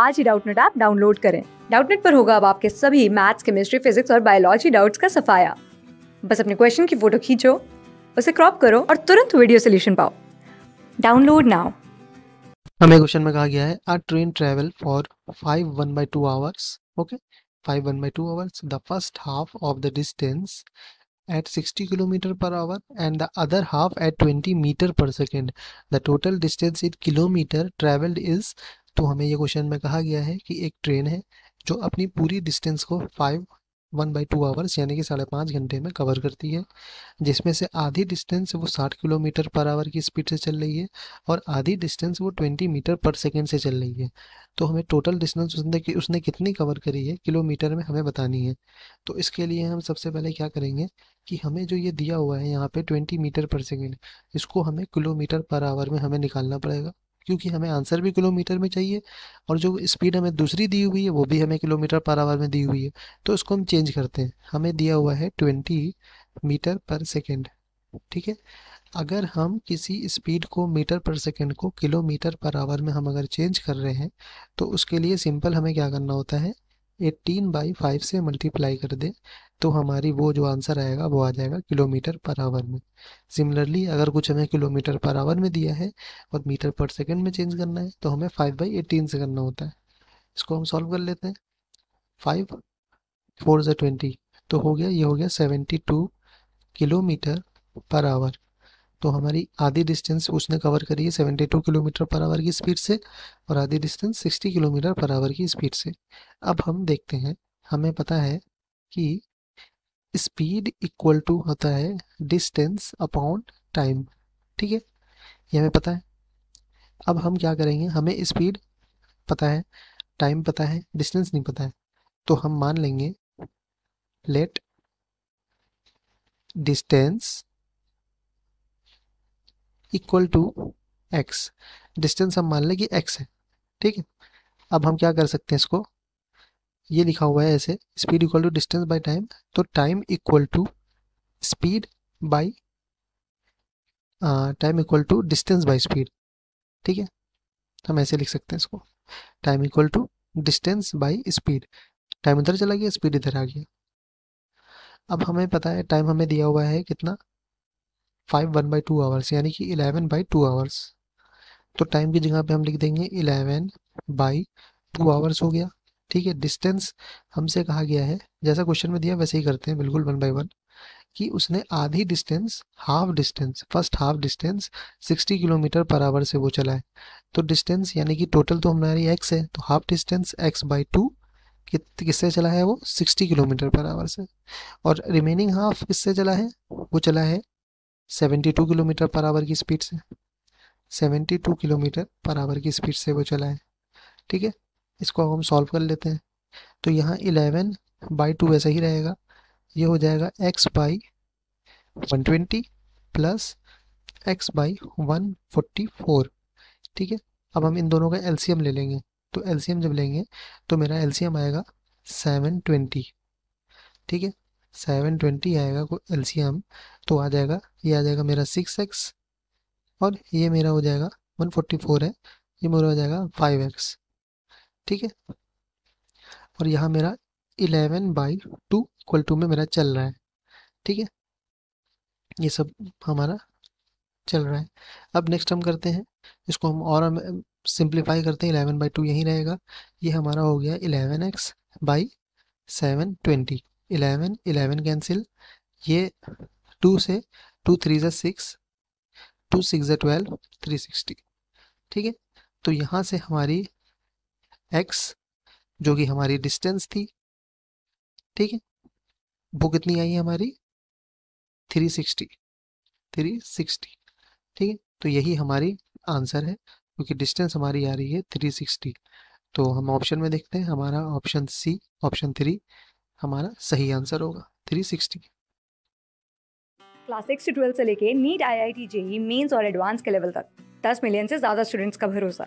आज ही Doubtnut app download करें डाउटनेट पर होगा अब आपके सभी मैथ्स केमिस्ट्री फिजिक्स और बायोलॉजी डाउट्स का सफाया बस अपने क्वेश्चन की फोटो खींचो उसे क्रॉप करो और तुरंत वीडियो सोल्यूशन पाओ डाउनलोड नाउ हमें क्वेश्चन में कहा गया है a train travel for five one by two hours okay five one by two hours the first half of the distance at sixty kilometre per hour and the other half at twenty metre per second the total distance in kilometre travelled is तो हमें ये question में कहा गया है कि एक train है जो अपनी पूरी डिस्टेंस को five one by two hours यानी कि साढ़े पाँच घंटे में कवर करती है जिसमें से आधी डिस्टेंस वो साठ किलोमीटर पर आवर की स्पीड से चल रही है और आधी डिस्टेंस वो ट्वेंटी मीटर पर सेकेंड से चल रही है तो हमें टोटल डिस्टेंस उसने कि उसने कितनी कवर करी है किलोमीटर में हमें बतानी है तो इसके लिए हम सबसे पहले क्या करेंगे कि हमें जो ये दिया हुआ है यहाँ पे ट्वेंटी मीटर पर सेकेंड इसको हमें किलोमीटर पर आवर में हमें निकालना पड़ेगा क्योंकि हमें आंसर भी किलोमीटर में चाहिए और जो स्पीड हमें दूसरी दी हुई है वो भी हमें किलोमीटर पर आवर में दी हुई है तो इसको हम चेंज करते हैं हमें दिया हुआ है ट्वेंटी मीटर पर सेकेंड ठीक है अगर हम किसी स्पीड को मीटर पर सेकेंड को किलोमीटर पर आवर में हम अगर चेंज कर रहे हैं तो उसके लिए सिंपल हमें क्या करना होता है एट्टीन बाई फाइव से मल्टीप्लाई कर दें तो हमारी वो जो आंसर आएगा वो आ जाएगा किलोमीटर पर आवर में सिमिलरली अगर कुछ हमें किलोमीटर पर आवर में दिया है और मीटर पर सेकेंड में चेंज करना है तो हमें फाइव बाई एटीन से करना होता है इसको हम सॉल्व कर लेते हैं फाइव फोर ज ट्वेंटी तो हो गया ये हो गया seventy two kilometre per hour तो हमारी आधी डिस्टेंस उसने कवर करी है seventy two kilometre per hour की स्पीड से और आधी distance sixty kilometre per hour की स्पीड से अब हम देखते हैं हमें पता है कि स्पीड इक्वल टू होता है डिस्टेंस अपॉन टाइम ठीक है ये हमें पता है अब हम क्या करेंगे हमें स्पीड पता है टाइम पता है डिस्टेंस नहीं पता है तो हम मान लेंगे let distance equal to X distance हम मान लें कि एक्स है ठीक है अब हम क्या कर सकते हैं इसको ये लिखा हुआ है ऐसे speed equal to distance by time तो time equal to speed by time equal to distance by speed ठीक है हम ऐसे लिख सकते हैं इसको time equal to distance by speed time उधर चला गया स्पीड इधर आ गया अब हमें पता है टाइम हमें दिया हुआ है कितना five one by two hours यानी कि इलेवन बाई टू आवर्स तो टाइम की जगह पे हम लिख देंगे इलेवन बाई टू आवर्स हो गया ठीक है डिस्टेंस हमसे कहा गया है जैसा क्वेश्चन में दिया वैसे ही करते हैं बिल्कुल वन बाई वन कि उसने आधी distance half distance first half distance 60 kilometre per hour से वो चला है तो डिस्टेंस यानी कि टोटल तो हमारी एक्स है तो half distance x by two किससे चला है वो 60 किलोमीटर पर आवर से और रिमेनिंग हाफ किससे चला है वो चला है 72 किलोमीटर पर आवर की स्पीड से 72 किलोमीटर पर आवर की स्पीड से वो चला है ठीक है इसको अब हम सॉल्व कर लेते हैं तो यहाँ इलेवन बाई टू वैसा ही रहेगा ये हो जाएगा x by one twenty plus x by one forty four ठीक है अब हम इन दोनों का एलसीएम ले लेंगे तो एलसीएम जब लेंगे तो मेरा एलसीएम आएगा सेवन ट्वेंटी ठीक है सेवन ट्वेंटी आएगा को एलसीएम तो आ जाएगा ये आ जाएगा मेरा सिक्स एक्स और ये मेरा हो जाएगा वन फोर्टी फोर है ये मेरा हो जाएगा फाइव एक्स ठीक है और यहाँ मेरा eleven by two equal to में मेरा चल रहा है ठीक है ये सब हमारा चल रहा है अब नेक्स्ट हम करते हैं इसको हम और हम सिंप्लीफाई करते हैं इलेवन बाई टू यहीं रहेगा ये हमारा हो गया eleven x by seven twenty eleven eleven cancel ये टू से टू थ्री ज़ा सिक्स टू सिक्स ज़ा ट्वेल्व थ्री सिक्सटी ठीक है तो यहाँ से हमारी एक्स जो कि हमारी डिस्टेंस थी ठीक है वो कितनी आई हमारी थ्री सिक्सटी थ्री सिक्सटी ठीक है तो यही हमारी आंसर है क्योंकि डिस्टेंस हमारी आ रही है थ्री सिक्सटी तो हम ऑप्शन में देखते हैं हमारा ऑप्शन सी ऑप्शन थ्री हमारा सही आंसर होगा थ्री सिक्सटी क्लास सिक्स से ट्वेल्थ से लेके NEET I I T JEE mains और एडवांस के लेवल तक दस मिलियन से ज़्यादा स्टूडेंट्स का भरोसा